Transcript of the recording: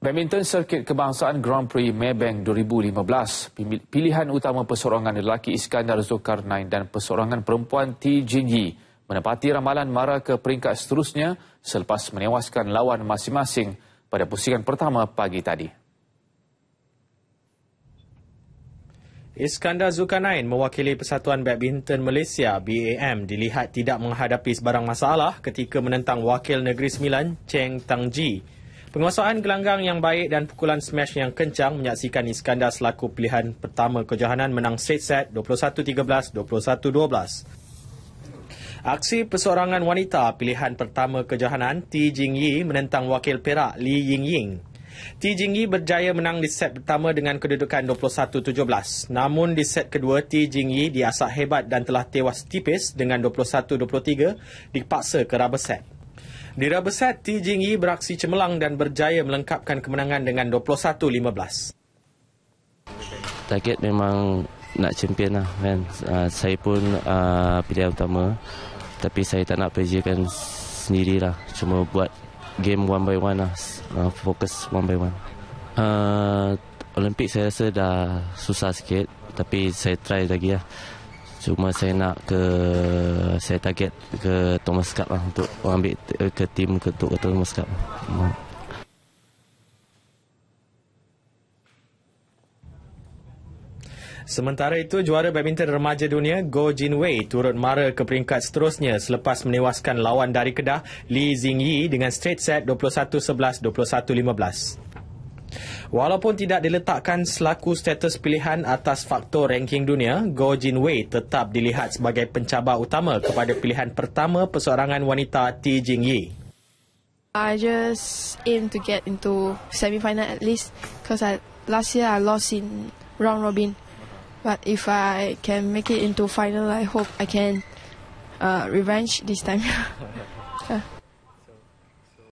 Badminton Sirkuit Kebangsaan Grand Prix Maybank 2015, pilihan utama pesorongan lelaki Iskandar Zulkarnain dan pesorongan perempuan T. Jingyi menepati ramalan mara ke peringkat seterusnya selepas menewaskan lawan masing-masing pada pusingan pertama pagi tadi. Iskandar Zulkarnain mewakili Persatuan Badminton Malaysia BAM dilihat tidak menghadapi sebarang masalah ketika menentang wakil negeri Sembilan Cheng Tangji. Penguasaan gelanggang yang baik dan pukulan smash yang kencang menyaksikan Iskandar selaku pilihan pertama kejohanan menang straight set 21-13, 21-12. Aksi persorangan wanita pilihan pertama kejohanan Ti Jing Yi menentang wakil Perak Li Ying Ying. Ti Jing Yi berjaya menang di set pertama dengan kedudukan 21-17. Namun di set kedua, Ti Jing Yi diasak hebat dan telah tewas tipis dengan 21-23 dipaksa ke rubber set. Dira Beset, Ti Jing Yi beraksi cemerlang dan berjaya melengkapkan kemenangan dengan 21-15. Target memang nak champion lah kan. Uh, saya pun uh, pilihan utama tapi saya tak nak sendiri lah, Cuma buat game one by one lah. Uh, fokus one by one. Uh, Olimpik saya rasa dah susah sikit tapi saya try lagi lah. Ya. Cuma saya nak ke saya target ke Thomas Cup lah untuk ambil eh, ke tim ke, ke Thomas Cup. Sementara itu, juara badminton remaja dunia Go Jin Wei turut mara ke peringkat seterusnya selepas menewaskan lawan dari Kedah Li Zingyi dengan straight set 21-11, 21-15. Walaupun tidak diletakkan selaku status pilihan atas faktor ranking dunia, Go Jin Wei tetap dilihat sebagai pencabar utama kepada pilihan pertama persorangan wanita Ti Jing Yi. I just aim to get into semi final at least because I, last year I lost in round robin. But if I can make it into final, I hope I can uh, revenge this time.